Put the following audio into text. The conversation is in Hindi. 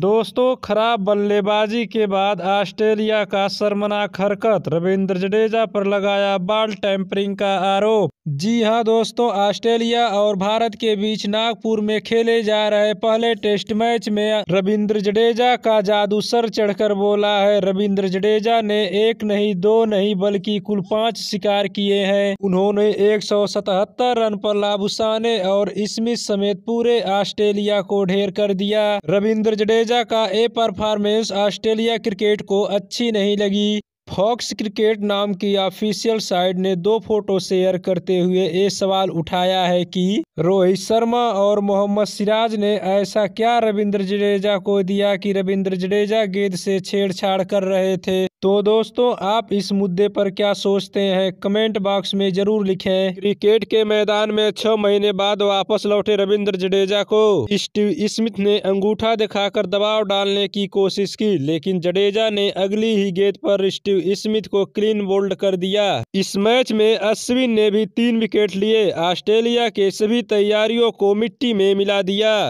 दोस्तों खराब बल्लेबाजी के बाद ऑस्ट्रेलिया का शर्मनाक हरकत रविंद्र जडेजा पर लगाया बाल टैंपरिंग का आरोप जी हां दोस्तों ऑस्ट्रेलिया और भारत के बीच नागपुर में खेले जा रहे पहले टेस्ट मैच में रविंद्र जडेजा का जादू सर चढ़कर बोला है रविंद्र जडेजा ने एक नहीं दो नहीं बल्कि कुल पांच शिकार किए हैं उन्होंने एक रन पर लाभुसाने और स्मिथ समेत पूरे ऑस्ट्रेलिया को ढेर कर दिया रविंद्र जडेजा जडेजा का ए परफॉर्मेंस ऑस्ट्रेलिया क्रिकेट को अच्छी नहीं लगी फॉक्स क्रिकेट नाम की ऑफिशियल साइट ने दो फोटो शेयर करते हुए ये सवाल उठाया है कि रोहित शर्मा और मोहम्मद सिराज ने ऐसा क्या रविंद्र जडेजा को दिया कि रविंद्र जडेजा गेंद से छेड़छाड़ कर रहे थे तो दोस्तों आप इस मुद्दे पर क्या सोचते हैं कमेंट बॉक्स में जरूर लिखें क्रिकेट के मैदान में छह महीने बाद वापस लौटे रविंद्र जडेजा को स्टीव स्मिथ ने अंगूठा दिखाकर दबाव डालने की कोशिश की लेकिन जडेजा ने अगली ही गेंद पर स्टीव स्मिथ को क्लीन बोल्ड कर दिया इस मैच में अश्विन ने भी तीन विकेट लिए ऑस्ट्रेलिया के सभी तैयारियों को मिट्टी में मिला दिया